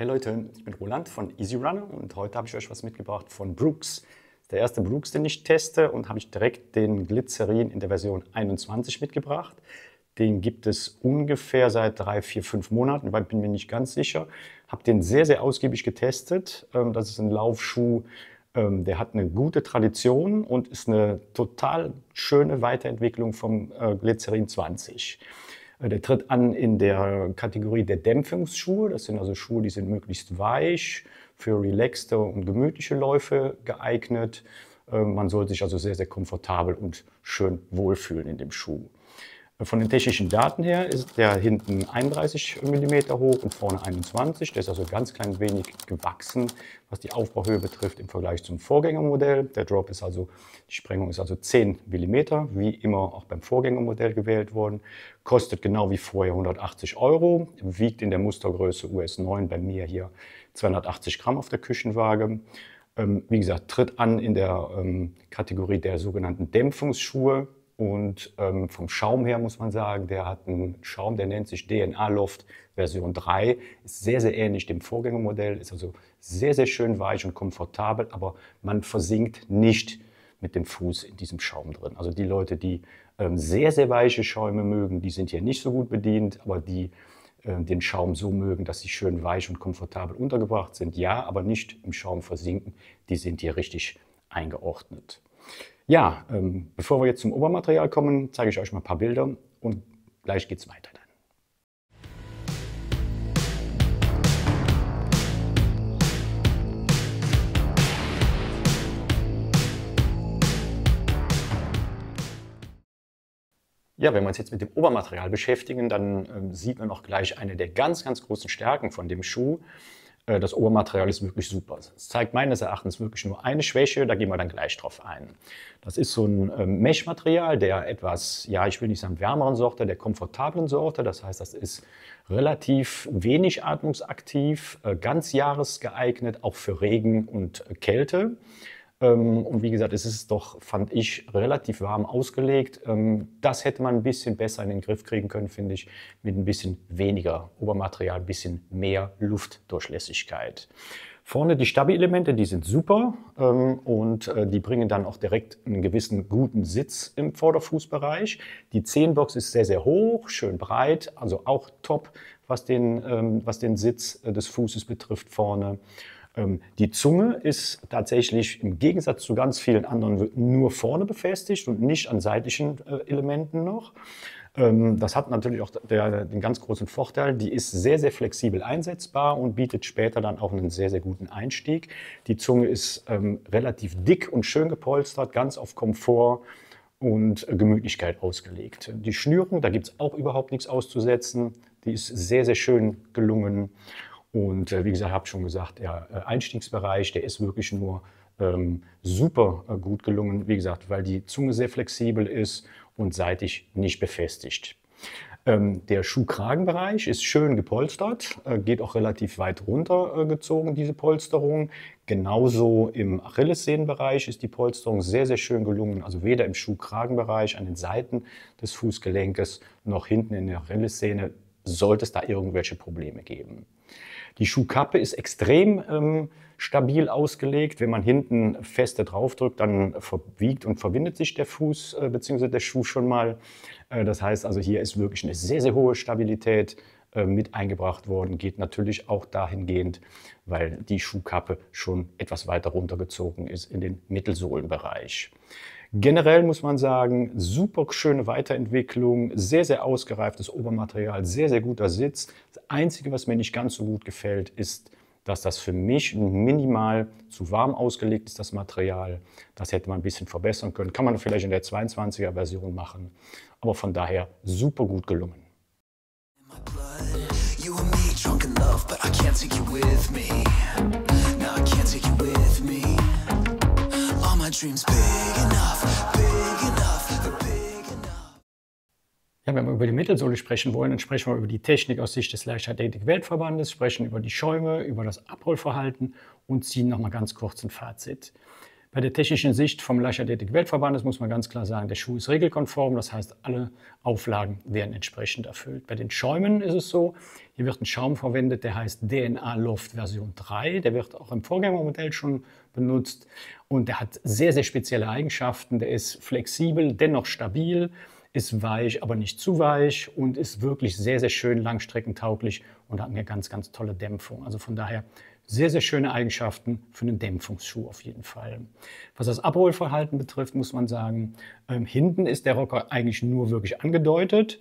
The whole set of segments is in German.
Hey Leute, ich bin Roland von Easy Runner und heute habe ich euch was mitgebracht von Brooks. Der erste Brooks, den ich teste und habe ich direkt den Glycerin in der Version 21 mitgebracht. Den gibt es ungefähr seit drei, vier, fünf Monaten, weil bin mir nicht ganz sicher. Habe den sehr, sehr ausgiebig getestet. Ähm, das ist ein Laufschuh, ähm, der hat eine gute Tradition und ist eine total schöne Weiterentwicklung vom äh, Glycerin 20. Äh, der tritt an in der Kategorie der Dämpfungsschuhe. Das sind also Schuhe, die sind möglichst weich, für relaxte und gemütliche Läufe geeignet. Äh, man soll sich also sehr, sehr komfortabel und schön wohlfühlen in dem Schuh. Von den technischen Daten her ist der hinten 31 mm hoch und vorne 21. Der ist also ganz klein wenig gewachsen, was die Aufbauhöhe betrifft im Vergleich zum Vorgängermodell. Der Drop ist also, die Sprengung ist also 10 mm, wie immer auch beim Vorgängermodell gewählt worden. Kostet genau wie vorher 180 Euro, wiegt in der Mustergröße US 9 bei mir hier 280 Gramm auf der Küchenwaage ähm, wie gesagt, tritt an in der ähm, Kategorie der sogenannten Dämpfungsschuhe. Und ähm, vom Schaum her muss man sagen, der hat einen Schaum, der nennt sich DNA Loft Version 3. Ist sehr, sehr ähnlich dem Vorgängermodell, ist also sehr, sehr schön weich und komfortabel, aber man versinkt nicht mit dem Fuß in diesem Schaum drin. Also die Leute, die ähm, sehr, sehr weiche Schäume mögen, die sind hier nicht so gut bedient, aber die ähm, den Schaum so mögen, dass sie schön weich und komfortabel untergebracht sind, ja, aber nicht im Schaum versinken, die sind hier richtig eingeordnet. Ja, ähm, bevor wir jetzt zum Obermaterial kommen, zeige ich euch mal ein paar Bilder und gleich geht's weiter dann. Ja, wenn wir uns jetzt mit dem Obermaterial beschäftigen, dann ähm, sieht man auch gleich eine der ganz, ganz großen Stärken von dem Schuh. Äh, das Obermaterial ist wirklich super. Also, es zeigt meines Erachtens wirklich nur eine Schwäche, da gehen wir dann gleich drauf ein. Das ist so ein ähm, Meshmaterial, der etwas, ja, ich will nicht sagen wärmeren Sorte, der komfortablen Sorte. Das heißt, das ist relativ wenig atmungsaktiv, äh, ganz jahresgeeignet, auch für Regen und Kälte. Ähm, und wie gesagt, es ist doch, fand ich, relativ warm ausgelegt. Ähm, das hätte man ein bisschen besser in den Griff kriegen können, finde ich, mit ein bisschen weniger Obermaterial, ein bisschen mehr Luftdurchlässigkeit. Vorne die Stabi-Elemente, die sind super ähm, und äh, die bringen dann auch direkt einen gewissen guten Sitz im Vorderfußbereich. Die Zehenbox ist sehr, sehr hoch, schön breit, also auch top, was den, was den Sitz äh, des Fußes betrifft vorne. Ähm, die Zunge ist tatsächlich im Gegensatz zu ganz vielen anderen nur vorne befestigt und nicht an seitlichen äh, Elementen noch. Ähm, das hat natürlich auch den ganz großen Vorteil, die ist sehr, sehr flexibel einsetzbar und bietet später dann auch einen sehr, sehr guten Einstieg. Die Zunge ist ähm, relativ dick und schön gepolstert, ganz auf Komfort und Gemütlichkeit ausgelegt. Die Schnürung, da gibt es auch überhaupt nichts auszusetzen. Die ist sehr, sehr schön gelungen. Und äh, wie gesagt, ich habe schon gesagt, der äh, Einstiegsbereich, der ist wirklich nur ähm, super äh, gut gelungen, wie gesagt, weil die Zunge sehr flexibel ist und seitig nicht befestigt. Ähm, der Schuhkragenbereich ist schön gepolstert, äh, geht auch relativ weit runtergezogen, äh, diese Polsterung. Genauso im Achillessehnenbereich ist die Polsterung sehr, sehr schön gelungen. Also weder im Schuhkragenbereich an den Seiten des Fußgelenkes noch hinten in der Achillessehne sollte es da irgendwelche Probleme geben. Die Schuhkappe ist extrem ähm, stabil ausgelegt. Wenn man hinten feste draufdrückt, dann verbiegt und verwindet sich der Fuß äh, bzw. der Schuh schon mal. Äh, das heißt also, hier ist wirklich eine sehr, sehr hohe Stabilität äh, mit eingebracht worden. Geht natürlich auch dahingehend, weil die Schuhkappe schon etwas weiter runtergezogen ist in den Mittelsohlenbereich. Generell muss man sagen, super schöne Weiterentwicklung, sehr, sehr ausgereiftes Obermaterial, sehr, sehr guter Sitz. Das Einzige, was mir nicht ganz so gut gefällt, ist, dass das für mich minimal zu warm ausgelegt ist, das Material. Das hätte man ein bisschen verbessern können. Kann man vielleicht in der 22er Version machen. Aber von daher super gut gelungen. drunk in love, but I can't take you with me. No, I can't take you with me. Ja, wenn wir über die Mittelsohle sprechen wollen, dann sprechen wir über die Technik aus Sicht des Leichtathletik-Weltverbandes, sprechen über die Schäume, über das Abrollverhalten und ziehen nochmal ganz kurz ein Fazit. Bei der technischen Sicht vom Leichtathletik-Weltverbandes muss man ganz klar sagen, der Schuh ist regelkonform, das heißt, alle Auflagen werden entsprechend erfüllt. Bei den Schäumen ist es so, hier wird ein Schaum verwendet, der heißt DNA Loft Version 3, der wird auch im Vorgängermodell schon benutzt und der hat sehr, sehr spezielle Eigenschaften, der ist flexibel, dennoch stabil, ist weich, aber nicht zu weich und ist wirklich sehr, sehr schön langstreckentauglich und hat eine ganz, ganz tolle Dämpfung. Also von daher sehr, sehr schöne Eigenschaften für einen Dämpfungsschuh auf jeden Fall. Was das Abholverhalten betrifft, muss man sagen, ähm, hinten ist der Rocker eigentlich nur wirklich angedeutet.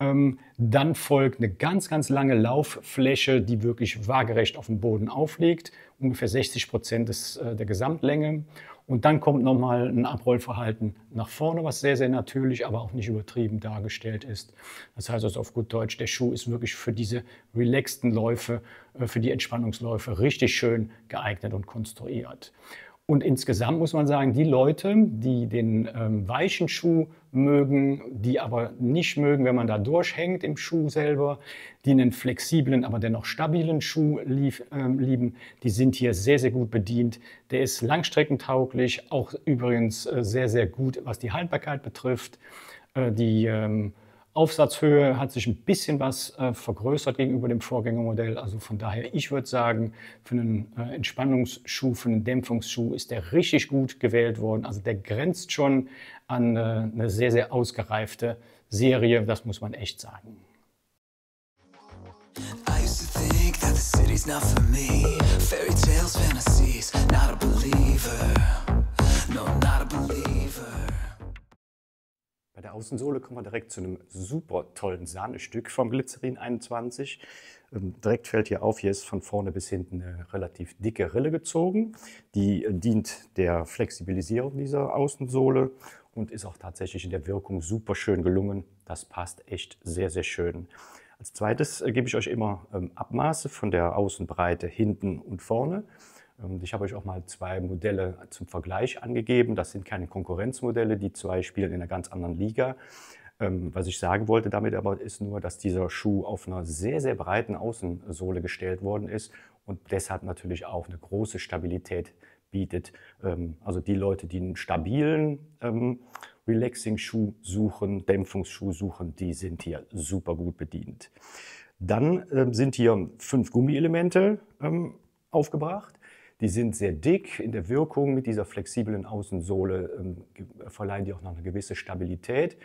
Ähm, dann folgt eine ganz, ganz lange Lauffläche, die wirklich waagerecht auf dem Boden aufliegt, ungefähr 60 Prozent äh, der Gesamtlänge. Und dann kommt nochmal ein Abrollverhalten nach vorne, was sehr, sehr natürlich, aber auch nicht übertrieben dargestellt ist. Das heißt also auf gut Deutsch, der Schuh ist wirklich für diese relaxten Läufe, äh, für die Entspannungsläufe richtig schön geeignet und konstruiert. Und insgesamt muss man sagen, die Leute, die den ähm, weichen Schuh mögen, die aber nicht mögen, wenn man da durchhängt im Schuh selber, die einen flexiblen, aber dennoch stabilen Schuh lief, äh, lieben, die sind hier sehr, sehr gut bedient. Der ist langstreckentauglich, auch übrigens äh, sehr, sehr gut, was die Haltbarkeit betrifft. Äh, die ähm, Aufsatzhöhe hat sich ein bisschen was äh, vergrößert gegenüber dem Vorgängermodell. Also von daher, ich würde sagen, für einen äh, Entspannungsschuh, für einen Dämpfungsschuh ist der richtig gut gewählt worden. Also der grenzt schon an äh, eine sehr, sehr ausgereifte Serie. Das muss man echt sagen. I used to think that the city's not for me. Fairy tales, fantasies, not a believer. No, not a believer. Bei der Außensohle kommen wir direkt zu einem super tollen Sahnestück vom Glycerin 21. Ähm, direkt fällt hier auf, hier ist von vorne bis hinten eine relativ dicke Rille gezogen. Die äh, dient der Flexibilisierung dieser Außensohle und ist auch tatsächlich in der Wirkung super schön gelungen. Das passt echt sehr, sehr schön. Als zweites äh, gebe ich euch immer ähm, Abmaße von der Außenbreite hinten und vorne. Ähm, ich habe euch auch mal zwei Modelle zum Vergleich angegeben. Das sind keine Konkurrenzmodelle, die zwei spielen in einer ganz anderen Liga. Ähm, was ich sagen wollte damit aber ist nur, dass dieser Schuh auf einer sehr, sehr breiten Außensohle gestellt worden ist und deshalb natürlich auch eine große Stabilität bietet. Ähm, also die Leute, die einen stabilen Relaxing-Schuh suchen, Dämpfungsschuh suchen, die sind hier super gut bedient. Dann sind hier fünf Gummielemente aufgebracht. Die sind sehr dick in der Wirkung. Mit dieser flexiblen Außensohle ähm, verleihen die auch noch eine gewisse Stabilität.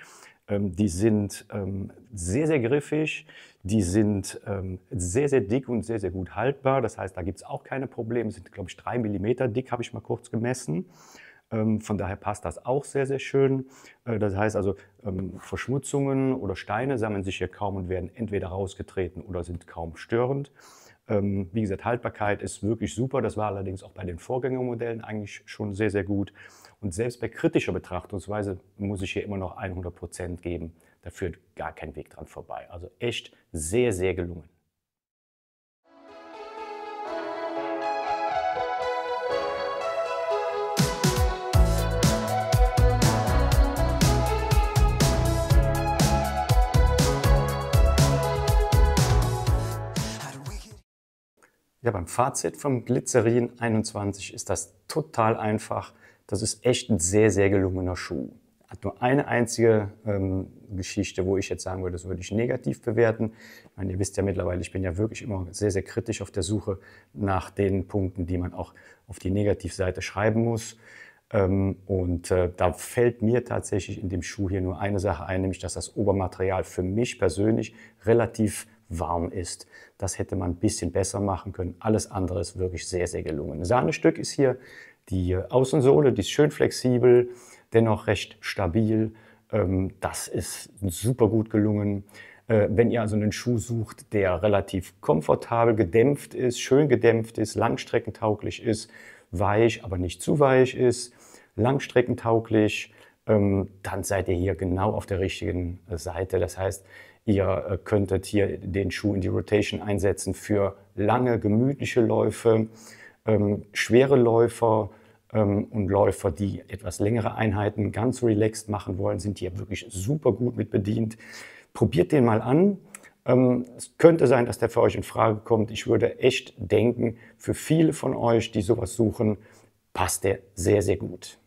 Ähm, die sind ähm, sehr, sehr griffig. Die sind ähm, sehr, sehr dick und sehr, sehr gut haltbar. Das heißt, da gibt es auch keine Probleme. Sind, glaube ich, drei Millimeter dick, habe ich mal kurz gemessen. Ähm, von daher passt das auch sehr, sehr schön. Äh, das heißt also, ähm, Verschmutzungen oder Steine sammeln sich hier kaum und werden entweder rausgetreten oder sind kaum störend. Ähm, wie gesagt, Haltbarkeit ist wirklich super. Das war allerdings auch bei den Vorgängermodellen eigentlich schon sehr, sehr gut. Und selbst bei kritischer Betrachtungsweise muss ich hier immer noch 100 Prozent geben. Da führt gar kein Weg dran vorbei. Also echt sehr, sehr gelungen. Ja, beim Fazit vom Glycerin 21 ist das total einfach. Das ist echt ein sehr, sehr gelungener Schuh. Hat nur eine einzige ähm, Geschichte, wo ich jetzt sagen würde, das würde ich negativ bewerten. Ich meine, ihr wisst ja mittlerweile, ich bin ja wirklich immer sehr, sehr kritisch auf der Suche nach den Punkten, die man auch auf die Negativseite schreiben muss. Ähm, und äh, da fällt mir tatsächlich in dem Schuh hier nur eine Sache ein, nämlich dass das Obermaterial für mich persönlich relativ warm ist. Das hätte man ein bisschen besser machen können. Alles andere ist wirklich sehr, sehr gelungen. Ein Sahnestück ist hier die Außensohle, die ist schön flexibel, dennoch recht stabil. Ähm, das ist super gut gelungen. Äh, wenn ihr also einen Schuh sucht, der relativ komfortabel gedämpft ist, schön gedämpft ist, langstreckentauglich ist, weich, aber nicht zu weich ist, langstreckentauglich, ähm, dann seid ihr hier genau auf der richtigen Seite. Das heißt, Ihr äh, könntet hier den Schuh in die Rotation einsetzen für lange, gemütliche Läufe, ähm, schwere Läufer ähm, und Läufer, die etwas längere Einheiten ganz relaxed machen wollen, sind hier wirklich super gut mit bedient. Probiert den mal an. Ähm, es könnte sein, dass der für euch in Frage kommt. Ich würde echt denken, für viele von euch, die sowas suchen, passt der sehr, sehr gut.